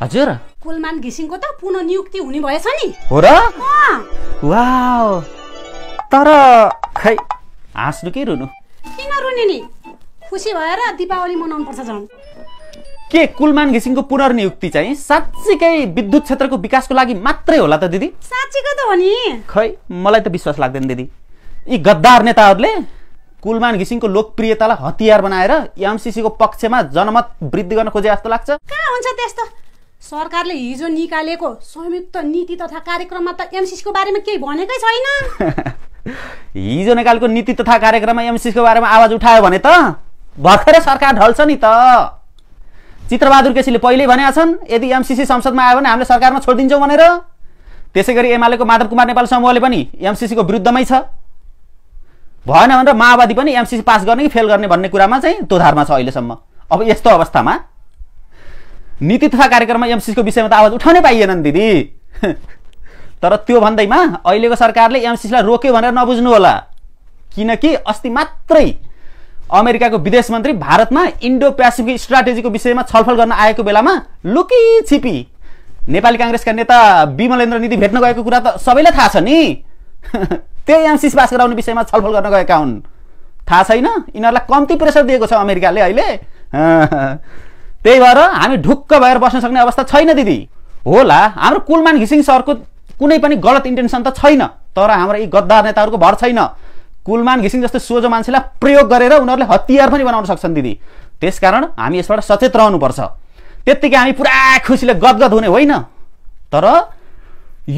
हजुर कुलमान घिसिङको त पुनः नियुक्ति हुने भएछ नि हो र तर खै हाँस्नु के रुनु किन रुने नि खुसी भएर दिपावली मनाउनु पर्छ झन् के कुलमान घिसिङको पुनर्नियुक्ति चाहिँ साँच्चीकै विद्युत क्षेत्रको विकासको लागि मात्रै होला त दिदी साँच्चीको त हो नि खै मलाई त विश्वास लाग्दैन दिदी यी गद्दार नेताहरूले कुलमान घिसिङको लोकप्रियतालाई हतियार बनाएर एमसिसीको पक्षमा जनमत वृद्धि गर्न खोजे जस्तो लाग्छ कहाँ हुन्छ त्यस्तो सरकारले हिजो निकालेको संयुक्त नीति तथा कार्यक्रममा त एमसिसको बारेमा केही भनेकै छैन हिजो निकालेको नीति तथा कार्यक्रममा एमसिसको बारेमा आवाज उठायो भने त भर्खरै सरकार ढल्छ नि त चित्रबहादुर केसीले पहिल्यै भनेका छन् यदि एमसिसी संसदमा आयो भने हामीले सरकारमा छोडिदिन्छौँ भनेर त्यसै गरी एमालेको माधव कुमार नेपाल समूहले पनि एमसिसीको विरुद्धमै छ भएन भनेर माओवादी पनि एमसिसी पास गर्ने कि फेल गर्ने भन्ने कुरामा चाहिँ दोधारमा छ अहिलेसम्म अब यस्तो अवस्थामा नीति तथा कार्यक्रममा एमसिसीको विषयमा त आवाज उठाउनै पाइएनन् दिदी तर त्यो भन्दैमा अहिलेको सरकारले एमसिसीलाई रोक्यो भनेर नबुझ्नु होला किनकि अस्ति मात्रै अमेरिकाको विदेश मन्त्री भारतमा इन्डो पेसिफिक स्ट्राटेजीको विषयमा छलफल गर्न आएको बेलामा लुकी छिपी नेपाली काङ्ग्रेसका नेता विमलेन्द्र निधि भेट्न गएको कुरा त सबैलाई थाहा छ नि त्यही एमसिस पास गराउने विषयमा छलफल गर्न गएका हुन् थाहा छैन यिनीहरूलाई कम्ती प्रेसर दिएको छ अमेरिकाले अहिले त्यही भएर हामी ढुक्क भएर बस्न सक्ने अवस्था छैन दिदी होला हाम्रो कुलमान घिसिङ सरको कुनै पनि गलत इन्टेन्सन त छैन तर हाम्रो यी गद्दार नेताहरूको भर छैन कुलमान घिसिङ जस्तो सोझो मान्छेलाई प्रयोग गरेर उनीहरूले हतियार पनि बनाउन सक्छन् दिदी त्यसकारण हामी यसबाट सचेत रहनुपर्छ त्यत्तिकै हामी पुरा खुसीले गदगद हुने होइन तर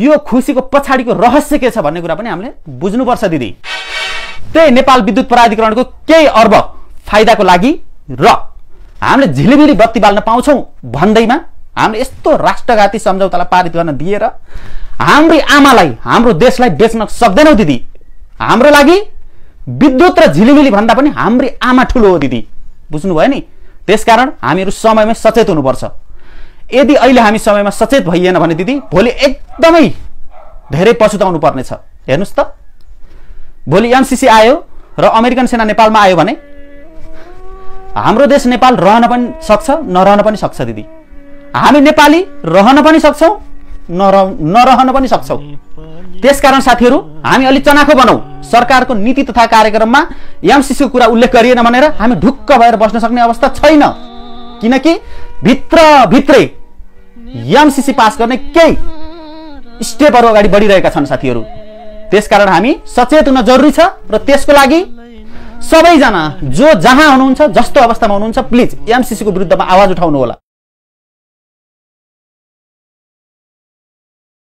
यो खुसीको पछाडिको रहस्य के छ भन्ने कुरा पनि हामीले बुझ्नुपर्छ दिदी त्यही नेपाल विद्युत प्राधिकरणको केही अर्ब फाइदाको लागि र हामीले झिलिमिली बत्ती बाल्न पाउँछौँ भन्दैमा हामीले यस्तो राष्ट्रघाती सम्झौतालाई पारित गर्न दिएर हाम्रै आमालाई हाम्रो देशलाई बेच्न सक्दैनौ दिदी हाम्रो लागि विद्युत र झिलिमिली भन्दा पनि हाम्रै आमा ठुलो हो दिदी बुझ्नुभयो नि त्यसकारण हामीहरू समयमै सचेत हुनुपर्छ यदि अहिले हामी समयमा सचेत भइएन भने दिदी भोलि एकदमै धेरै पछुताउनु पर्नेछ हेर्नुहोस् त भोलि एनसिसी आयो र अमेरिकन सेना नेपालमा आयो भने हाम्रो देश नेपाल रहन पनि सक्छ नरहन पनि सक्छ दिदी हामी नेपाली रहन पनि सक्छौँ नर नरहन पनि सक्छौँ त्यसकारण साथीहरू हामी अलिक चनाखो बनाऊ सरकारको नीति तथा कार्यक्रममा एमसिसीको कुरा उल्लेख गरिएन भनेर हामी ढुक्क भएर बस्न सक्ने अवस्था छैन किनकि भित्रभित्रै एमसिसी पास गर्ने केही स्टेपहरू अगाडि बढिरहेका छन् साथीहरू त्यसकारण हामी सचेत हुन जरुरी छ र त्यसको लागि सबैजना जो जहाँ हुनुहुन्छ जस्तो अवस्थामा हुनुहुन्छ प्लिज एमसिसीको विरुद्धमा आवाज उठाउनु होला